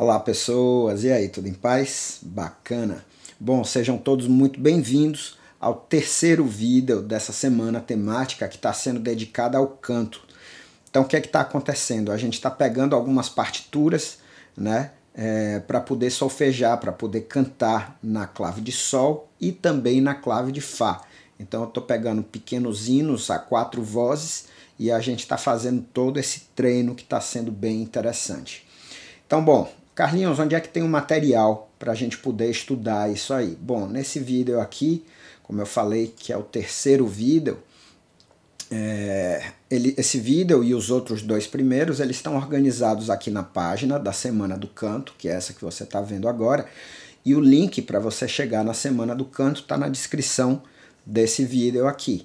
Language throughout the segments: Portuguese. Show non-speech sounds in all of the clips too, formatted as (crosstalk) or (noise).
Olá pessoas, e aí, tudo em paz? Bacana! Bom, sejam todos muito bem-vindos ao terceiro vídeo dessa semana temática que está sendo dedicada ao canto. Então, o que é que está acontecendo? A gente está pegando algumas partituras, né, é, para poder solfejar, para poder cantar na clave de Sol e também na clave de Fá. Então, eu estou pegando pequenos hinos a quatro vozes e a gente está fazendo todo esse treino que está sendo bem interessante. Então, bom, Carlinhos, onde é que tem o um material para a gente poder estudar isso aí? Bom, nesse vídeo aqui, como eu falei que é o terceiro vídeo, é, ele, esse vídeo e os outros dois primeiros, eles estão organizados aqui na página da Semana do Canto, que é essa que você está vendo agora, e o link para você chegar na Semana do Canto está na descrição desse vídeo aqui.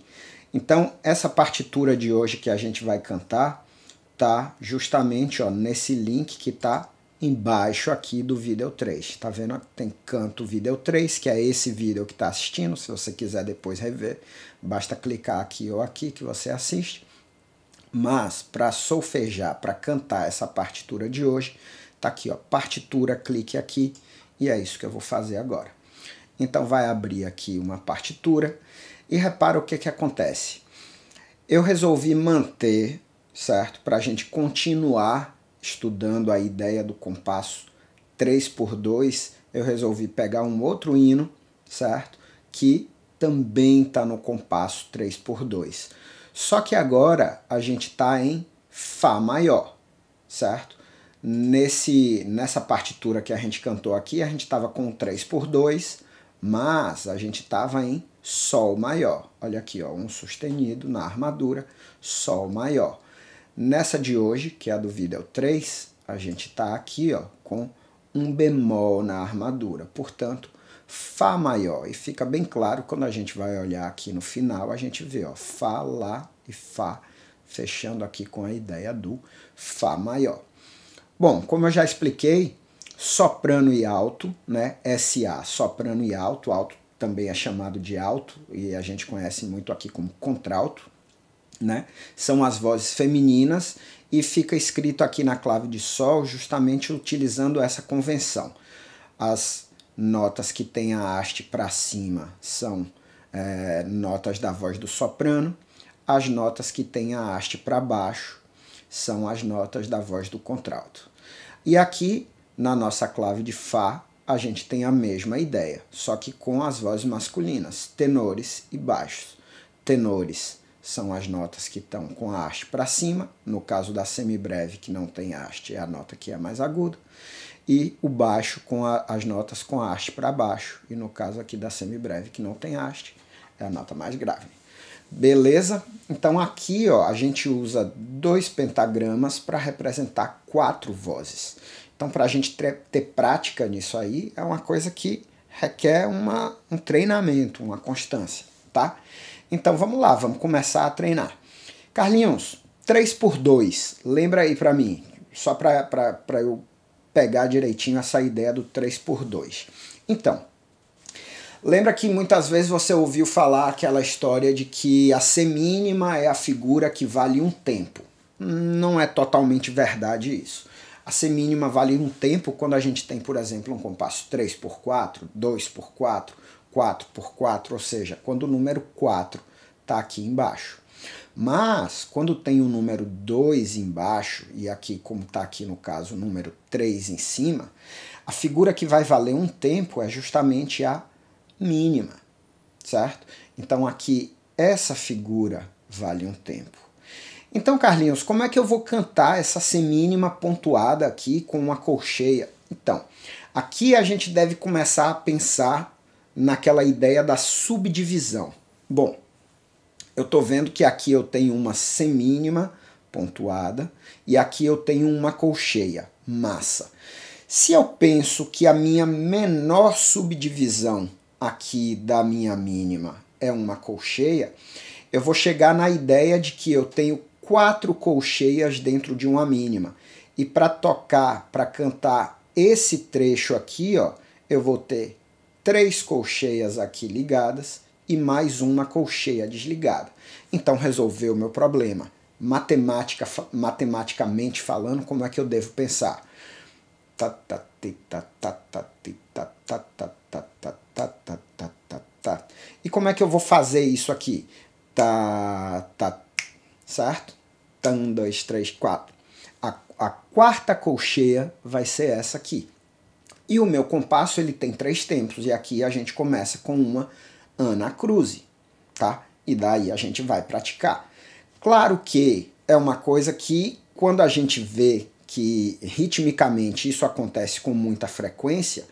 Então, essa partitura de hoje que a gente vai cantar tá justamente ó, nesse link que está embaixo aqui do vídeo 3. Tá vendo? Tem canto vídeo 3, que é esse vídeo que está assistindo. Se você quiser depois rever, basta clicar aqui ou aqui que você assiste. Mas para solfejar, para cantar essa partitura de hoje, tá aqui, ó, partitura, clique aqui e é isso que eu vou fazer agora. Então vai abrir aqui uma partitura e repara o que que acontece. Eu resolvi manter, certo? Para a gente continuar estudando a ideia do compasso 3 por 2, eu resolvi pegar um outro hino, certo? Que também está no compasso 3 por 2. Só que agora a gente está em Fá maior, certo? Nesse, nessa partitura que a gente cantou aqui, a gente estava com 3 por 2, mas a gente estava em Sol maior. Olha aqui, ó, um sustenido na armadura, Sol maior. Nessa de hoje, que é a do vídeo 3, é a gente está aqui ó, com um bemol na armadura, portanto, Fá maior. E fica bem claro quando a gente vai olhar aqui no final, a gente vê ó, Fá, Lá e Fá, fechando aqui com a ideia do Fá maior. Bom, como eu já expliquei, soprano e alto, né? SA, soprano e alto, alto também é chamado de alto e a gente conhece muito aqui como contralto né? São as vozes femininas e fica escrito aqui na clave de sol, justamente utilizando essa convenção. As notas que têm a haste para cima são é, notas da voz do soprano, as notas que têm a haste para baixo são as notas da voz do contralto. E aqui na nossa clave de Fá, a gente tem a mesma ideia, só que com as vozes masculinas, tenores e baixos. Tenores são as notas que estão com a haste para cima, no caso da semibreve que não tem haste é a nota que é mais aguda, e o baixo com a, as notas com a haste para baixo, e no caso aqui da semibreve que não tem haste é a nota mais grave. Beleza? Então aqui ó, a gente usa dois pentagramas para representar quatro vozes. Então para a gente ter prática nisso aí é uma coisa que requer uma, um treinamento, uma constância, tá? Então vamos lá, vamos começar a treinar. Carlinhos, 3 por 2, lembra aí para mim, só para eu pegar direitinho essa ideia do 3 por 2. Então, lembra que muitas vezes você ouviu falar aquela história de que a semínima é a figura que vale um tempo. Não é totalmente verdade isso. A semínima vale um tempo quando a gente tem, por exemplo, um compasso 3 por 4, 2 por 4, 4 por 4, ou seja, quando o número 4 está aqui embaixo. Mas, quando tem o número 2 embaixo, e aqui, como está aqui no caso, o número 3 em cima, a figura que vai valer um tempo é justamente a mínima, certo? Então, aqui, essa figura vale um tempo. Então, Carlinhos, como é que eu vou cantar essa semínima pontuada aqui com uma colcheia? Então, aqui a gente deve começar a pensar naquela ideia da subdivisão. Bom, eu estou vendo que aqui eu tenho uma semínima pontuada e aqui eu tenho uma colcheia, massa. Se eu penso que a minha menor subdivisão aqui da minha mínima é uma colcheia, eu vou chegar na ideia de que eu tenho quatro colcheias dentro de uma mínima. E para tocar, para cantar esse trecho aqui, ó, eu vou ter três colcheias aqui ligadas e mais uma colcheia desligada. Então resolveu o meu problema. Matemática, matematicamente falando, como é que eu devo pensar? E como é que eu vou fazer isso aqui? Tá, tá, certo? Tá, um, dois, três, quatro. A, a quarta colcheia vai ser essa aqui. E o meu compasso ele tem três tempos, e aqui a gente começa com uma ana Cruz, tá? E daí a gente vai praticar. Claro que é uma coisa que quando a gente vê que ritmicamente isso acontece com muita frequência,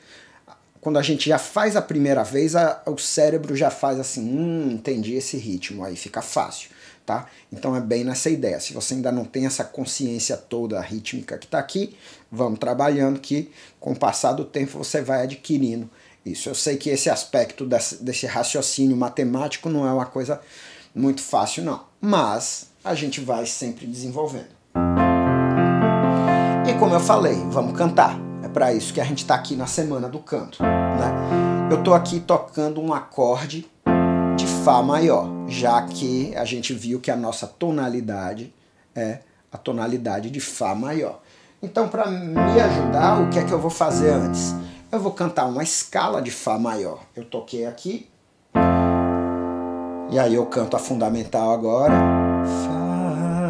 quando a gente já faz a primeira vez, a, o cérebro já faz assim, hum, entendi esse ritmo, aí fica fácil tá? Então é bem nessa ideia. Se você ainda não tem essa consciência toda rítmica que está aqui, vamos trabalhando que com o passar do tempo você vai adquirindo isso. Eu sei que esse aspecto desse raciocínio matemático não é uma coisa muito fácil, não. Mas a gente vai sempre desenvolvendo. E como eu falei, vamos cantar. É para isso que a gente está aqui na semana do canto. Né? Eu estou aqui tocando um acorde de Fá maior, já que a gente viu que a nossa tonalidade é a tonalidade de Fá maior. Então, para me ajudar, o que é que eu vou fazer antes? Eu vou cantar uma escala de Fá maior. Eu toquei aqui. E aí eu canto a fundamental agora. Fá.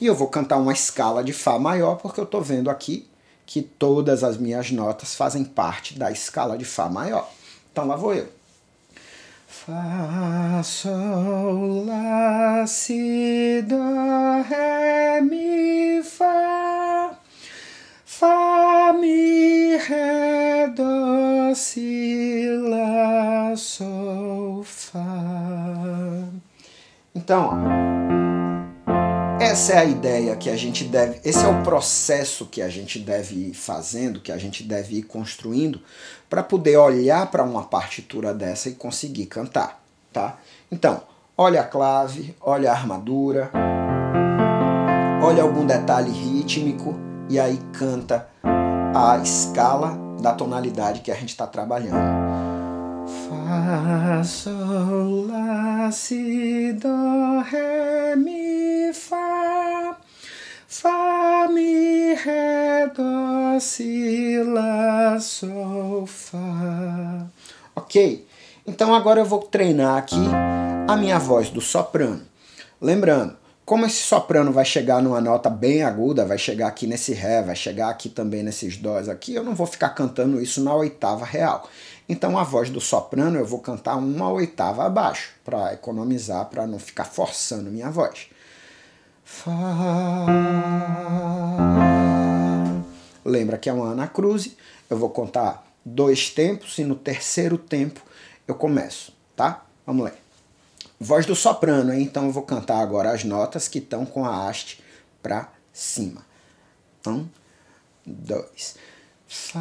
E eu vou cantar uma escala de Fá maior, porque eu estou vendo aqui que todas as minhas notas fazem parte da escala de Fá maior. Então lá vou eu. Fá, sol, lá, si, dó, ré, mi, fá. Fá, mi, ré, dó, si, lá, sol, fá. Então, ó. Essa é a ideia que a gente deve, esse é o processo que a gente deve ir fazendo, que a gente deve ir construindo para poder olhar para uma partitura dessa e conseguir cantar, tá? Então, olha a clave, olha a armadura, olha algum detalhe rítmico e aí canta a escala da tonalidade que a gente está trabalhando. Fá, sol, lá, si, do, ré. si, lá, sol, fá. Ok? Então agora eu vou treinar aqui a minha voz do soprano. Lembrando, como esse soprano vai chegar numa nota bem aguda, vai chegar aqui nesse ré, vai chegar aqui também nesses dóis aqui, eu não vou ficar cantando isso na oitava real. Então a voz do soprano eu vou cantar uma oitava abaixo, para economizar, para não ficar forçando minha voz. Fá. Lembra que é uma ana Cruz, eu vou contar dois tempos e no terceiro tempo eu começo, tá? Vamos lá. Voz do soprano, hein? então eu vou cantar agora as notas que estão com a haste para cima. Um, dois. Fá,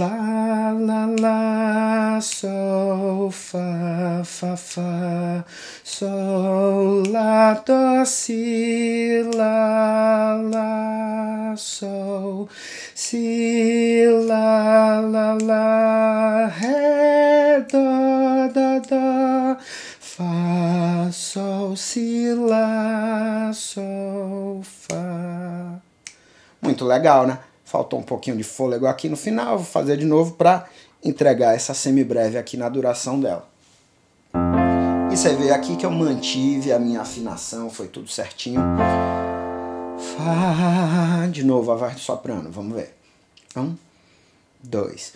lá, lá, lá, sol, fá, fá, fá, sol, lá, dó, si, lá, lá, sol, si, lá, lá, lá, ré, dó, dó, dó, fá, sol, si, lá, sol, fá. Muito legal, né? faltou um pouquinho de fôlego aqui no final, vou fazer de novo para entregar essa semibreve aqui na duração dela. E você vê aqui que eu mantive a minha afinação, foi tudo certinho. Fá, de novo a voz do soprano, vamos ver. Um, dois.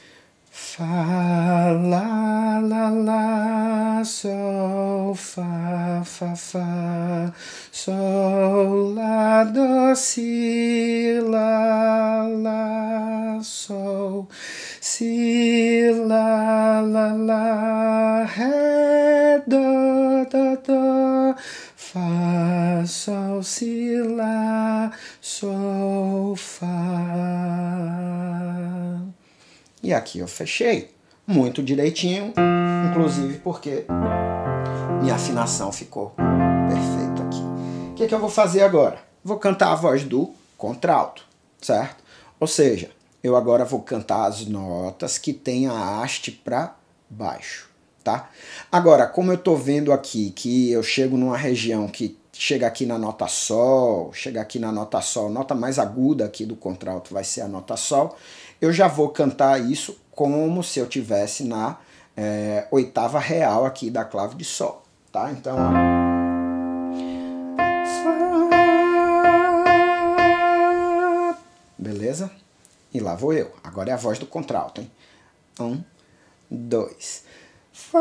Fa, la, la, la, sol, fa, fa, fa, sol, la, do, si, la, la, sol, si, la, la, la, ré, do, do, do, fa, sol, si, la, sol, fa. E aqui eu fechei muito direitinho, inclusive porque minha afinação ficou perfeita aqui. O que, que eu vou fazer agora? Vou cantar a voz do contralto, certo? Ou seja, eu agora vou cantar as notas que tem a haste para baixo, tá? Agora, como eu estou vendo aqui que eu chego numa região que chega aqui na nota sol, chega aqui na nota sol, nota mais aguda aqui do contralto vai ser a nota sol, eu já vou cantar isso como se eu tivesse na é, oitava real aqui da clave de sol, tá? Então, ó. Beleza? E lá vou eu. Agora é a voz do contralto, hein? Um, dois. Fá,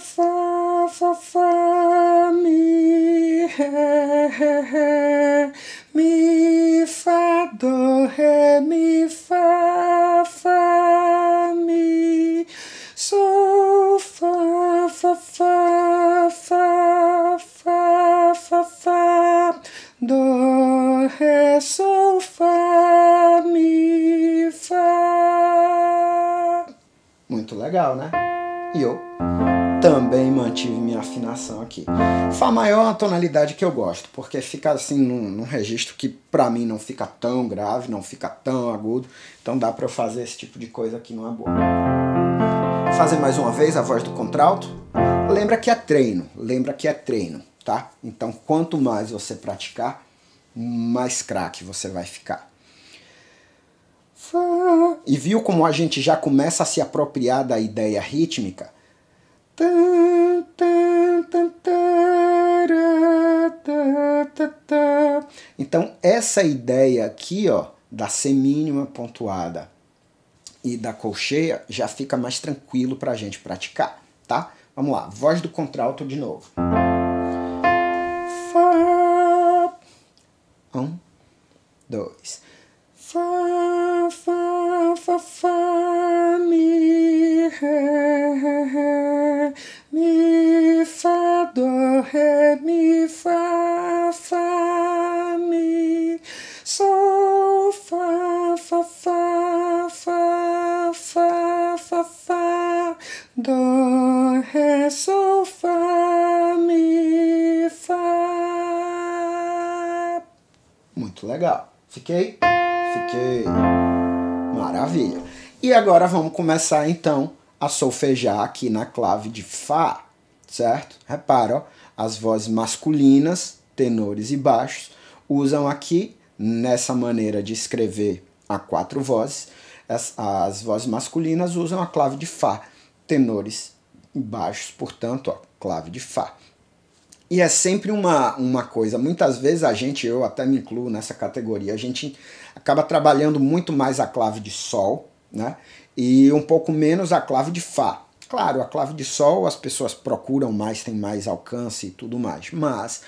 fá, fá, fá, mi, ré, ré. Mi, fa Dó, Ré, Mi, fa fa Mi, Sol, fa fa fa fa fa fa fa Dó, Ré, Sol, fa Mi, fa Muito legal, né? E eu? também mantive minha afinação aqui. Fá maior é uma tonalidade que eu gosto, porque fica assim num, num registro que pra mim não fica tão grave, não fica tão agudo, então dá pra eu fazer esse tipo de coisa aqui numa boa. Fazer mais uma vez a voz do contralto. Lembra que é treino, lembra que é treino, tá? Então quanto mais você praticar, mais craque você vai ficar. E viu como a gente já começa a se apropriar da ideia rítmica? Então, essa ideia aqui, ó, da semínima pontuada e da colcheia já fica mais tranquilo para a gente praticar, tá? Vamos lá, voz do contralto de novo. Fá. Um, dois. Fiquei? Fiquei. Maravilha. E agora vamos começar então a solfejar aqui na clave de Fá, certo? Repara, ó, as vozes masculinas, tenores e baixos, usam aqui, nessa maneira de escrever a quatro vozes, as, as vozes masculinas usam a clave de Fá, tenores e baixos, portanto, ó, clave de Fá. E é sempre uma, uma coisa. Muitas vezes a gente, eu até me incluo nessa categoria, a gente acaba trabalhando muito mais a clave de Sol, né? E um pouco menos a clave de Fá. Claro, a clave de Sol as pessoas procuram mais, tem mais alcance e tudo mais. Mas,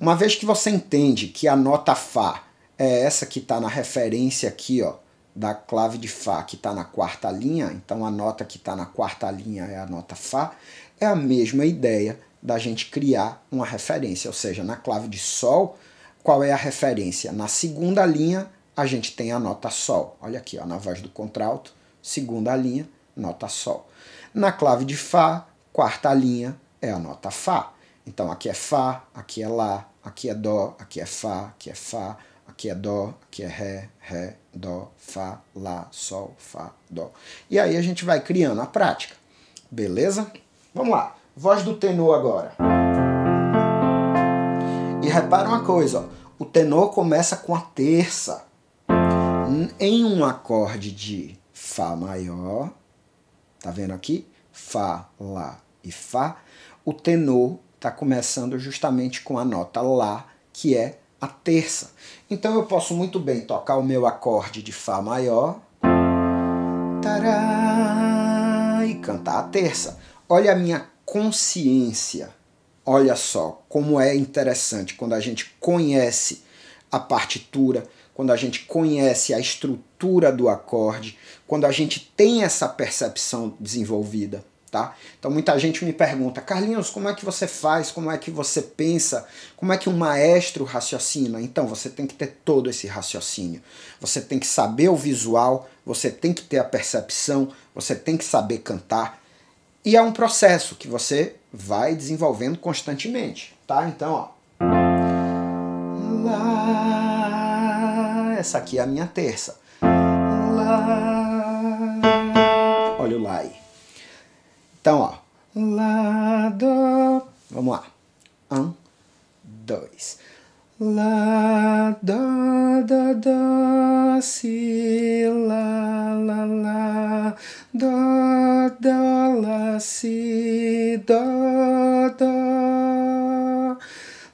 uma vez que você entende que a nota Fá é essa que está na referência aqui, ó, da clave de Fá que está na quarta linha, então a nota que está na quarta linha é a nota Fá, é a mesma ideia da gente criar uma referência, ou seja, na clave de Sol, qual é a referência? Na segunda linha, a gente tem a nota Sol. Olha aqui, ó, na voz do contralto, segunda linha, nota Sol. Na clave de Fá, quarta linha é a nota Fá. Então aqui é Fá, aqui é Lá, aqui é Dó, aqui é Fá, aqui é Fá, aqui é Dó, aqui é Ré, Ré, Dó, Fá, Lá, Sol, Fá, Dó. E aí a gente vai criando a prática. Beleza? Vamos lá. Voz do tenor agora. E repara uma coisa, ó, o tenor começa com a terça. Em um acorde de Fá maior, tá vendo aqui? Fá, Lá e Fá, o tenor está começando justamente com a nota Lá, que é a terça. Então eu posso muito bem tocar o meu acorde de Fá maior tará, e cantar a terça. Olha a minha consciência. Olha só como é interessante quando a gente conhece a partitura, quando a gente conhece a estrutura do acorde, quando a gente tem essa percepção desenvolvida. Tá? Então muita gente me pergunta, Carlinhos, como é que você faz? Como é que você pensa? Como é que um maestro raciocina? Então você tem que ter todo esse raciocínio. Você tem que saber o visual, você tem que ter a percepção, você tem que saber cantar, e é um processo que você vai desenvolvendo constantemente, tá? Então, ó. Lá, essa aqui é a minha terça. Lá, olha o lá aí. Então, ó. Lá, do. Vamos lá. Um, dois. La, da, da, da, si, la, la, la, da, da, la, si, da, da,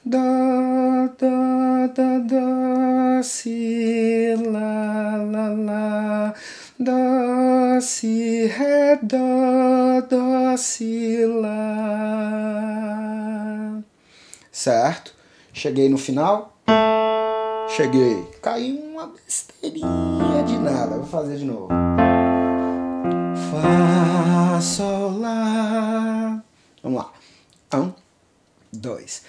da, da, da, da, si, la, la, la, da, si, ré, da, da, si, lá. Certo? Cheguei no final. Cheguei. Caiu uma besteirinha de nada. Vou fazer de novo. Fá, sol, lá. Vamos lá. Um, dois.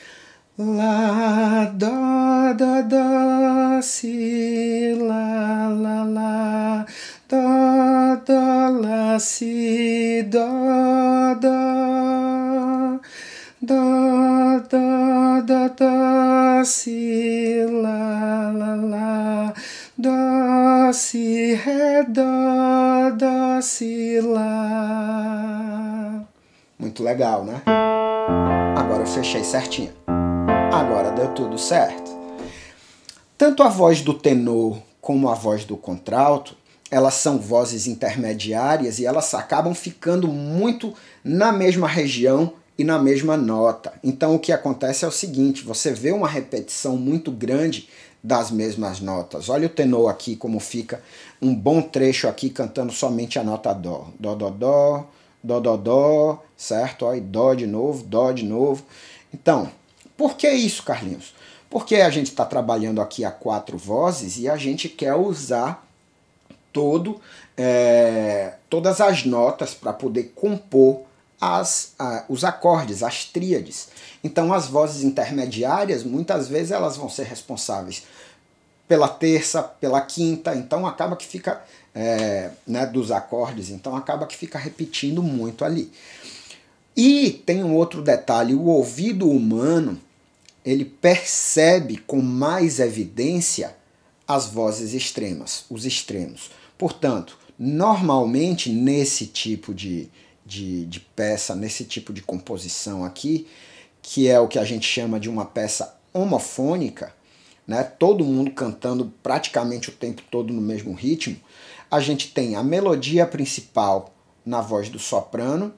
Lá, dó, dó, dó, si, lá, lá, lá, dó, dó, lá, si, dó, dó, dó, dó, si, lá, lá, lá, dó, si, ré, dó, dó, si, lá. Muito legal, né? Agora eu fechei certinho. Agora deu tudo certo. Tanto a voz do tenor como a voz do contralto, elas são vozes intermediárias e elas acabam ficando muito na mesma região e na mesma nota. Então o que acontece é o seguinte: você vê uma repetição muito grande das mesmas notas. Olha o tenor aqui como fica um bom trecho aqui cantando somente a nota dó. Dó, dó, dó, dó, dó, dó, certo? Aí dó de novo, dó de novo. Então, por que isso, Carlinhos? Porque a gente está trabalhando aqui a quatro vozes e a gente quer usar todo, é, todas as notas para poder compor as, os acordes, as tríades. Então, as vozes intermediárias, muitas vezes, elas vão ser responsáveis pela terça, pela quinta, então acaba que fica é, né, dos acordes, então acaba que fica repetindo muito ali. E tem um outro detalhe: o ouvido humano ele percebe com mais evidência as vozes extremas, os extremos. Portanto, normalmente nesse tipo de, de, de peça nesse tipo de composição aqui, que é o que a gente chama de uma peça homofônica, né? todo mundo cantando praticamente o tempo todo no mesmo ritmo, a gente tem a melodia principal na voz do soprano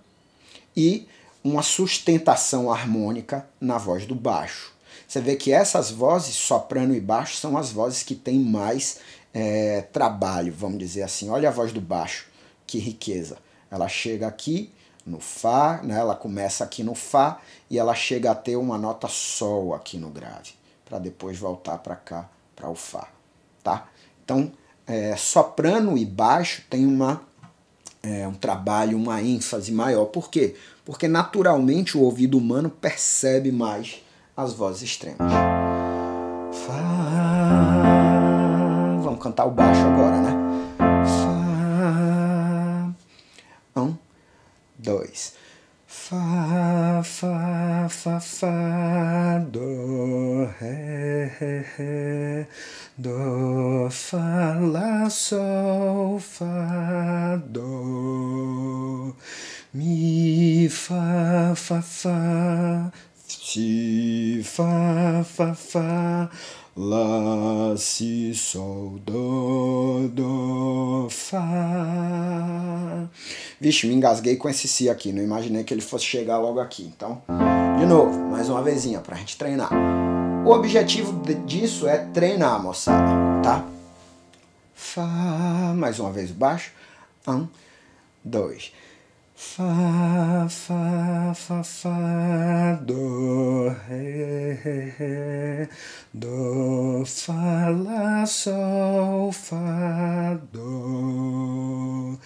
e uma sustentação harmônica na voz do baixo. Você vê que essas vozes, soprano e baixo, são as vozes que têm mais é, trabalho, vamos dizer assim. Olha a voz do baixo, que riqueza. Ela chega aqui no Fá, né? ela começa aqui no Fá e ela chega a ter uma nota Sol aqui no grave, para depois voltar para cá, para o Fá. Tá? Então, é, soprano e baixo tem uma, é, um trabalho, uma ênfase maior. Por quê? Porque naturalmente o ouvido humano percebe mais as vozes extremas. Fá. Vamos cantar o baixo agora, né? dois. Fá, Fá, Fá, Fá, do Ré, Ré, Ré, Fá, Lá, Sol, Fá, do Mi, Fá, Fá, Fá, Si, Fá, Fá, Fá, Lá, Si, Sol, do do Fá. Vixe, me engasguei com esse Si aqui, não imaginei que ele fosse chegar logo aqui. Então, de novo, mais uma vezinha pra gente treinar. O objetivo disso é treinar, moçada, tá? Fá, mais uma vez baixo. Um, dois. Fá, Fá, Fá, Fá, Do, Ré, Ré, Do, Fá, Lá, Sol, Fá, Do.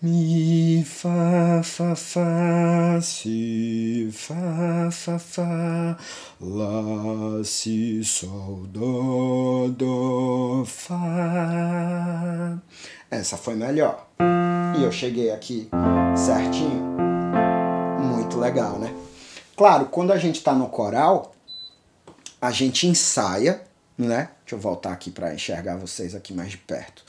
Mi, fa, fa, fa, si, fa, fa, fa, lá, si, sol, do do fa Essa foi melhor. E eu cheguei aqui certinho. Muito legal, né? Claro, quando a gente está no coral, a gente ensaia, né? Deixa eu voltar aqui para enxergar vocês aqui mais de perto.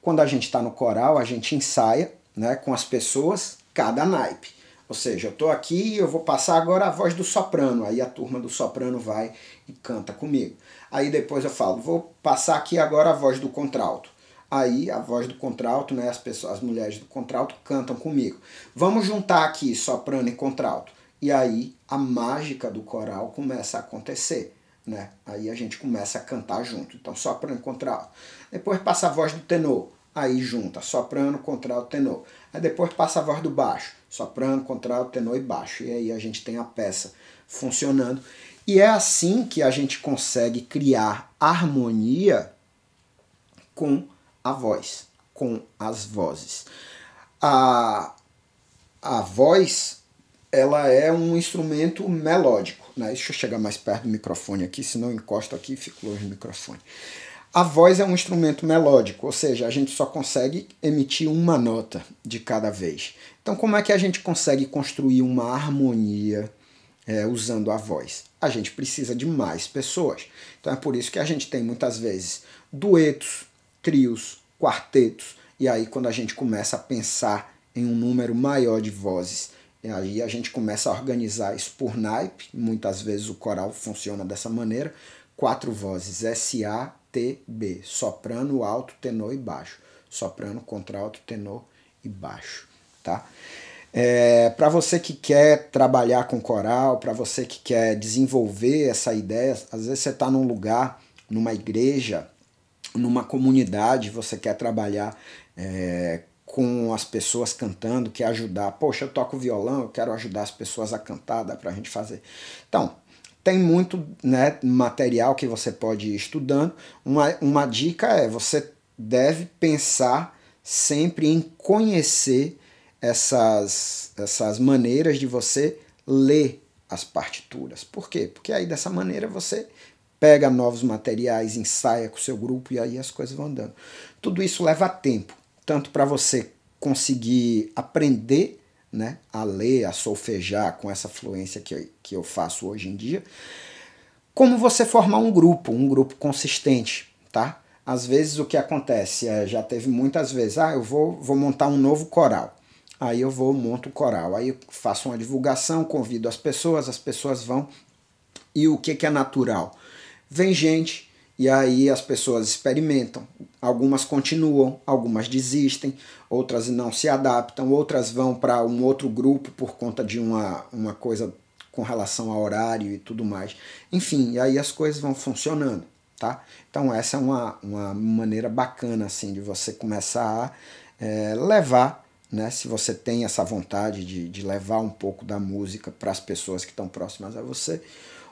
Quando a gente está no coral, a gente ensaia né, com as pessoas, cada naipe. Ou seja, eu estou aqui e eu vou passar agora a voz do soprano. Aí a turma do soprano vai e canta comigo. Aí depois eu falo, vou passar aqui agora a voz do contralto. Aí a voz do contralto, né, as, pessoas, as mulheres do contralto cantam comigo. Vamos juntar aqui soprano e contralto. E aí a mágica do coral começa a acontecer. Né? Aí a gente começa a cantar junto. Então soprano e contralto. Depois passa a voz do tenor. Aí junta soprano, contralto, tenor. Aí depois passa a voz do baixo, soprano, contralto, tenor e baixo. E aí a gente tem a peça funcionando. E é assim que a gente consegue criar harmonia com a voz, com as vozes. A, a voz ela é um instrumento melódico. Né? Deixa eu chegar mais perto do microfone aqui, senão eu encosto aqui e fico longe do microfone. A voz é um instrumento melódico, ou seja, a gente só consegue emitir uma nota de cada vez. Então, como é que a gente consegue construir uma harmonia é, usando a voz? A gente precisa de mais pessoas. Então, é por isso que a gente tem muitas vezes duetos, trios, quartetos, e aí quando a gente começa a pensar em um número maior de vozes, e aí a gente começa a organizar isso por naipe, muitas vezes o coral funciona dessa maneira, quatro vozes, SA, TB, soprano, alto, tenor e baixo. Soprano, contralto, tenor e baixo, tá? É, para você que quer trabalhar com coral, para você que quer desenvolver essa ideia, às vezes você está num lugar, numa igreja, numa comunidade, você quer trabalhar é, com as pessoas cantando, quer ajudar. Poxa, eu toco violão, eu quero ajudar as pessoas a cantar, dá para a gente fazer. Então, tem muito né, material que você pode ir estudando. Uma, uma dica é você deve pensar sempre em conhecer essas, essas maneiras de você ler as partituras. Por quê? Porque aí dessa maneira você pega novos materiais, ensaia com o seu grupo e aí as coisas vão andando. Tudo isso leva tempo, tanto para você conseguir aprender né, a ler, a solfejar com essa fluência que, que eu faço hoje em dia, como você formar um grupo, um grupo consistente, tá? Às vezes o que acontece, é, já teve muitas vezes, ah, eu vou, vou montar um novo coral. Aí eu vou, monto o coral, aí faço uma divulgação, convido as pessoas, as pessoas vão. E o que, que é natural? Vem gente, e aí as pessoas experimentam. Algumas continuam, algumas desistem, outras não se adaptam, outras vão para um outro grupo por conta de uma, uma coisa com relação a horário e tudo mais. Enfim, e aí as coisas vão funcionando, tá? Então essa é uma, uma maneira bacana, assim, de você começar a é, levar, né? Se você tem essa vontade de, de levar um pouco da música para as pessoas que estão próximas a você,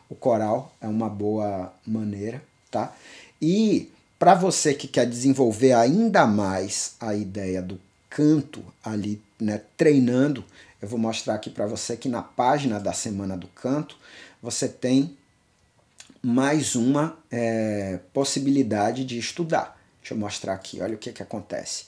o coral é uma boa maneira tá? E para você que quer desenvolver ainda mais a ideia do canto ali, né, treinando, eu vou mostrar aqui para você que na página da Semana do Canto você tem mais uma é, possibilidade de estudar. Deixa eu mostrar aqui, olha o que, que acontece.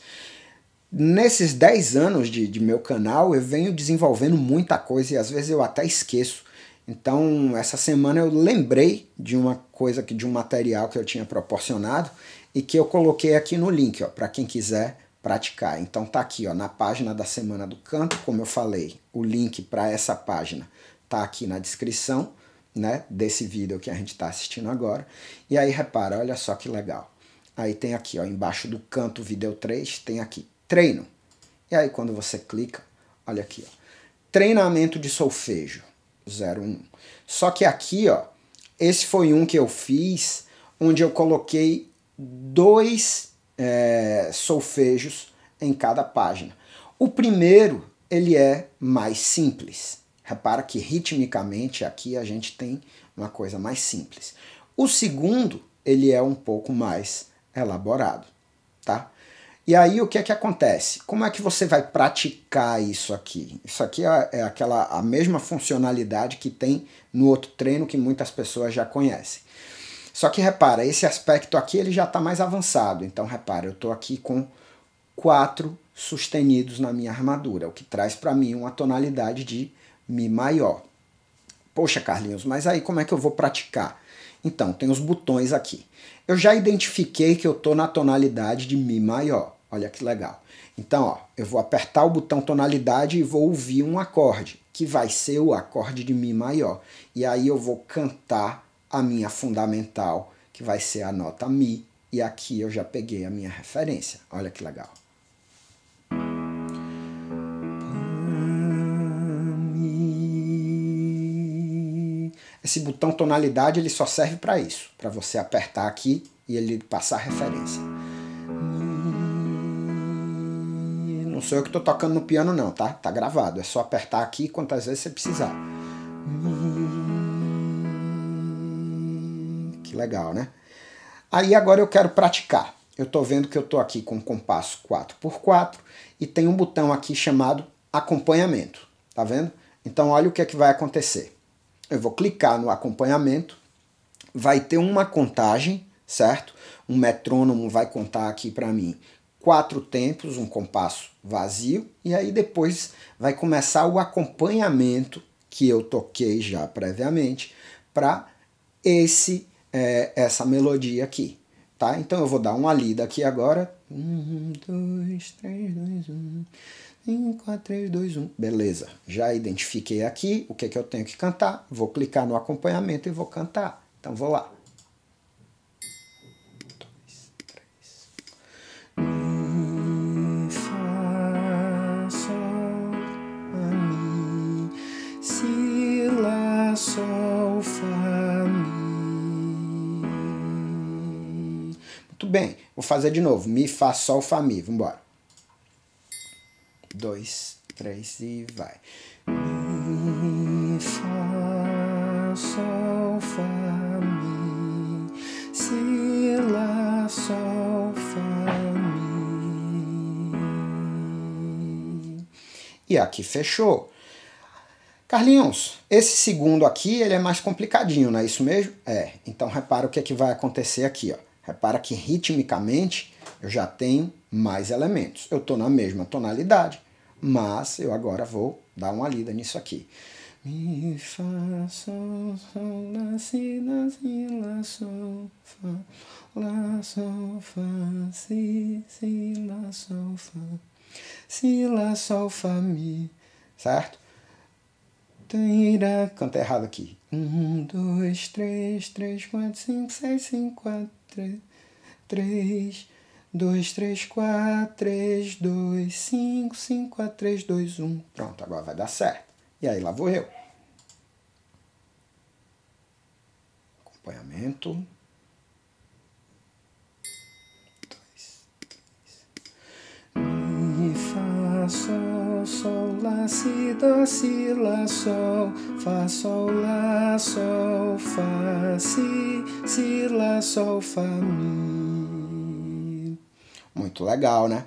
Nesses 10 anos de, de meu canal, eu venho desenvolvendo muita coisa e às vezes eu até esqueço então, essa semana eu lembrei de uma coisa que de um material que eu tinha proporcionado e que eu coloquei aqui no link, ó, para quem quiser praticar. Então tá aqui, ó, na página da Semana do Canto, como eu falei, o link para essa página tá aqui na descrição, né, desse vídeo que a gente está assistindo agora. E aí repara, olha só que legal. Aí tem aqui, ó, embaixo do canto vídeo 3, tem aqui treino. E aí quando você clica, olha aqui, ó, treinamento de solfejo. 01. Só que aqui, ó, esse foi um que eu fiz onde eu coloquei dois é, solfejos em cada página. O primeiro ele é mais simples. Repara que ritmicamente aqui a gente tem uma coisa mais simples. O segundo ele é um pouco mais elaborado, tá? E aí o que é que acontece? Como é que você vai praticar isso aqui? Isso aqui é, é aquela a mesma funcionalidade que tem no outro treino que muitas pessoas já conhecem. Só que repara, esse aspecto aqui ele já está mais avançado. Então repara, eu estou aqui com quatro sustenidos na minha armadura, o que traz para mim uma tonalidade de mi maior. Poxa, Carlinhos, mas aí como é que eu vou praticar? Então, tem os botões aqui. Eu já identifiquei que eu estou na tonalidade de Mi maior. Olha que legal. Então, ó, eu vou apertar o botão tonalidade e vou ouvir um acorde, que vai ser o acorde de Mi maior. E aí eu vou cantar a minha fundamental, que vai ser a nota Mi. E aqui eu já peguei a minha referência. Olha que legal. Esse botão tonalidade ele só serve para isso, para você apertar aqui e ele passar referência. Não sou eu que estou tocando no piano não, tá? Tá gravado, é só apertar aqui quantas vezes você precisar. Que legal, né? Aí agora eu quero praticar. Eu estou vendo que eu estou aqui com o compasso 4x4 e tem um botão aqui chamado acompanhamento, tá vendo? Então olha o que é que vai acontecer. Eu vou clicar no acompanhamento, vai ter uma contagem, certo? Um metrônomo vai contar aqui para mim quatro tempos, um compasso vazio, e aí depois vai começar o acompanhamento que eu toquei já previamente para esse é, essa melodia aqui, tá? Então eu vou dar uma lida aqui agora. Um, dois, três, dois, um. 5, 4, 3, 2, 1. Beleza, já identifiquei aqui o que, é que eu tenho que cantar. Vou clicar no acompanhamento e vou cantar. Então vou lá. sol, fá, mi. Muito bem, vou fazer de novo. Mi, fá, sol, fá, mi. Vamos embora dois, três e vai. Mi, Fá, Sol, Fá, Mi, Si, Lá, Sol, Fá, Mi. E aqui fechou. Carlinhos, esse segundo aqui ele é mais complicadinho, não é isso mesmo? É, então repara o que, é que vai acontecer aqui. Ó. Repara que ritmicamente eu já tenho mais elementos. Eu estou na mesma tonalidade, mas eu agora vou dar uma lida nisso aqui. Me sol, sol, da si da si la sol fa la sol fa si si la sol fa si la sol fa mi certo Canta errado aqui. Um, dois, três, três, quatro, cinco, seis, cinco, quatro, três, três 2, 3, 4, 3, 2, 5, 5, 4, 3, 2, 1. Pronto, agora vai dar certo. E aí lá vou eu. Acompanhamento. 2, 3. Mi, Fá, Sol, Sol, Lá, Si, Dó, Si, Lá, Sol. Fá, Sol, Lá, Sol, Fá, Si, Si, Lá, Sol, Fá, Mi. Muito legal, né?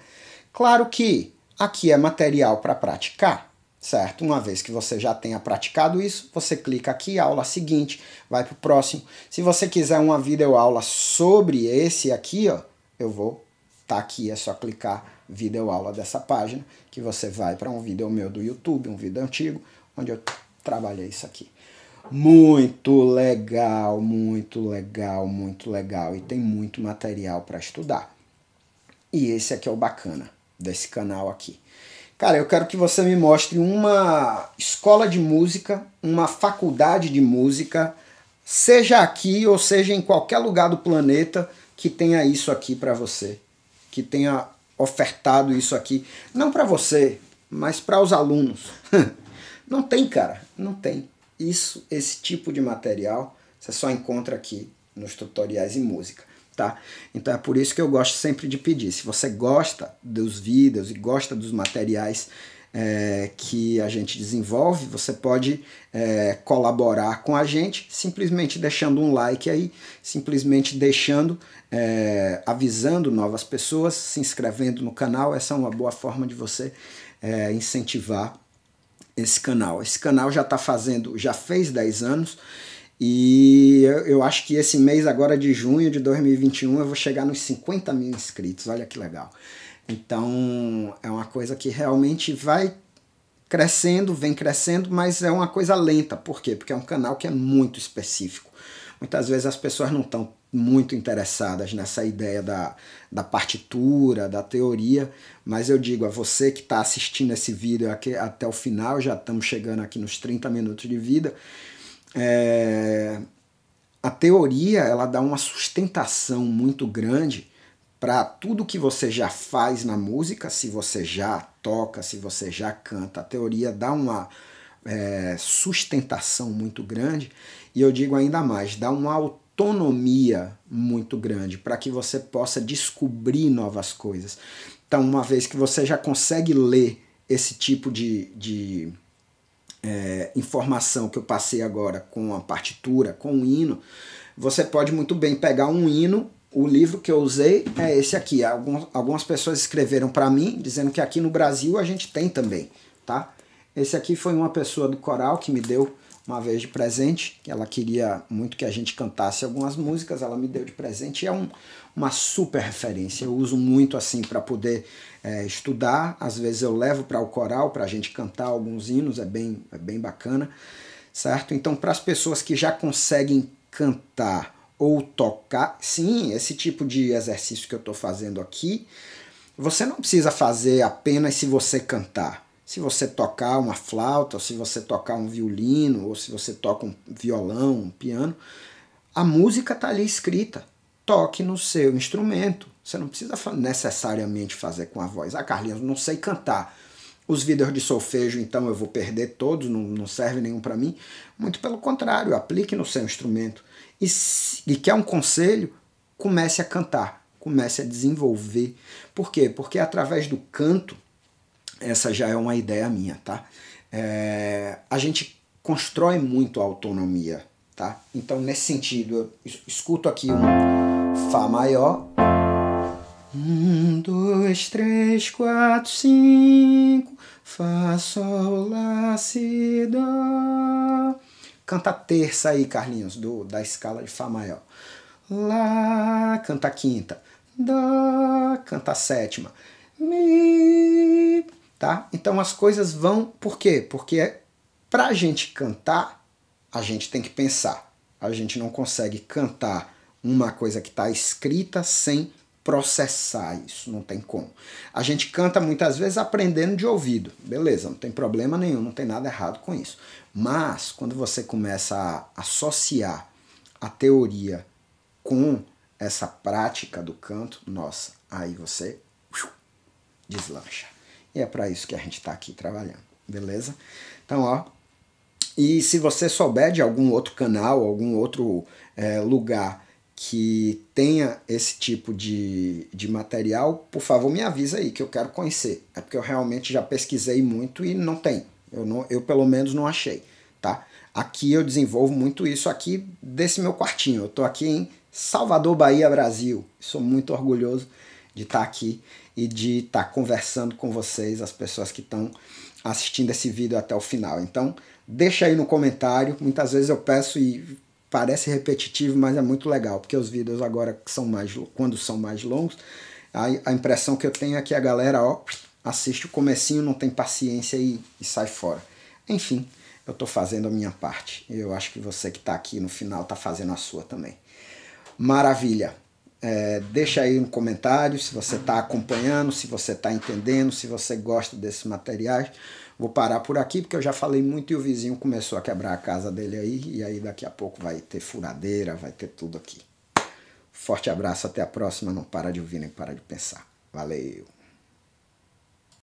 Claro que aqui é material para praticar, certo? Uma vez que você já tenha praticado isso, você clica aqui, aula seguinte, vai para o próximo. Se você quiser uma videoaula sobre esse aqui, ó, eu vou tá aqui, é só clicar videoaula dessa página, que você vai para um vídeo meu do YouTube, um vídeo antigo, onde eu trabalhei isso aqui. Muito legal, muito legal, muito legal. E tem muito material para estudar. E esse aqui é o bacana desse canal aqui. Cara, eu quero que você me mostre uma escola de música, uma faculdade de música, seja aqui ou seja em qualquer lugar do planeta que tenha isso aqui para você, que tenha ofertado isso aqui, não para você, mas para os alunos. (laughs) não tem, cara, não tem. Isso, esse tipo de material, você só encontra aqui nos tutoriais em música tá? Então é por isso que eu gosto sempre de pedir. Se você gosta dos vídeos e gosta dos materiais é, que a gente desenvolve, você pode é, colaborar com a gente simplesmente deixando um like aí, simplesmente deixando, é, avisando novas pessoas, se inscrevendo no canal. Essa é uma boa forma de você é, incentivar esse canal. Esse canal já está fazendo, já fez 10 anos e eu acho que esse mês agora de junho de 2021 eu vou chegar nos 50 mil inscritos, olha que legal. Então é uma coisa que realmente vai crescendo, vem crescendo, mas é uma coisa lenta. Por quê? Porque é um canal que é muito específico. Muitas vezes as pessoas não estão muito interessadas nessa ideia da, da partitura, da teoria, mas eu digo a você que está assistindo esse vídeo aqui, até o final, já estamos chegando aqui nos 30 minutos de vida, é, a teoria ela dá uma sustentação muito grande para tudo que você já faz na música, se você já toca, se você já canta. A teoria dá uma é, sustentação muito grande e eu digo ainda mais, dá uma autonomia muito grande para que você possa descobrir novas coisas. Então, uma vez que você já consegue ler esse tipo de, de é, informação que eu passei agora com a partitura, com o hino, você pode muito bem pegar um hino. O livro que eu usei é esse aqui. Algum, algumas pessoas escreveram para mim dizendo que aqui no Brasil a gente tem também, tá? Esse aqui foi uma pessoa do coral que me deu uma vez de presente. Ela queria muito que a gente cantasse algumas músicas, ela me deu de presente. é um, uma super referência. Eu uso muito assim para poder é, estudar. Às vezes eu levo para o coral para a gente cantar alguns hinos, é bem, é bem bacana, certo? Então, para as pessoas que já conseguem cantar ou tocar, sim, esse tipo de exercício que eu estou fazendo aqui. Você não precisa fazer apenas se você cantar se você tocar uma flauta, ou se você tocar um violino, ou se você toca um violão, um piano, a música está ali escrita. Toque no seu instrumento. Você não precisa necessariamente fazer com a voz. Ah, Carlinhos, não sei cantar. Os vídeos de solfejo, então, eu vou perder todos, não, não serve nenhum para mim. Muito pelo contrário, aplique no seu instrumento. E, se, e quer um conselho? Comece a cantar, comece a desenvolver. Por quê? Porque através do canto essa já é uma ideia minha, tá? É, a gente constrói muito a autonomia, tá? Então, nesse sentido, eu escuto aqui um Fá maior. Um, dois, três, quatro, cinco, Fá, Sol, Lá, Si, Dó. Canta a terça aí, Carlinhos, do, da escala de Fá maior. Lá, canta a quinta. Dó, canta a sétima. Mi, tá? Então as coisas vão, por quê? Porque é, para a gente cantar, a gente tem que pensar. A gente não consegue cantar uma coisa que está escrita sem processar isso, não tem como. A gente canta muitas vezes aprendendo de ouvido, beleza, não tem problema nenhum, não tem nada errado com isso. Mas quando você começa a associar a teoria com essa prática do canto, nossa, aí você deslancha. E é para isso que a gente está aqui trabalhando, beleza? Então, ó. E se você souber de algum outro canal, algum outro é, lugar que tenha esse tipo de, de material, por favor me avisa aí que eu quero conhecer. É porque eu realmente já pesquisei muito e não tem. Eu, não, eu pelo menos não achei, tá? Aqui eu desenvolvo muito isso aqui desse meu quartinho. Eu estou aqui em Salvador, Bahia, Brasil. Sou muito orgulhoso de estar tá aqui e de estar tá conversando com vocês, as pessoas que estão assistindo esse vídeo até o final. Então, deixa aí no comentário. Muitas vezes eu peço e parece repetitivo, mas é muito legal, porque os vídeos agora são mais quando são mais longos, a, a impressão que eu tenho é que a galera, ó, assiste o comecinho, não tem paciência e, e sai fora. Enfim, eu estou fazendo a minha parte. Eu acho que você que está aqui no final está fazendo a sua também. Maravilha! É, deixa aí um comentário se você está acompanhando, se você está entendendo, se você gosta desses materiais. Vou parar por aqui porque eu já falei muito e o vizinho começou a quebrar a casa dele aí. E aí daqui a pouco vai ter furadeira, vai ter tudo aqui. Forte abraço, até a próxima. Não para de ouvir nem para de pensar. Valeu!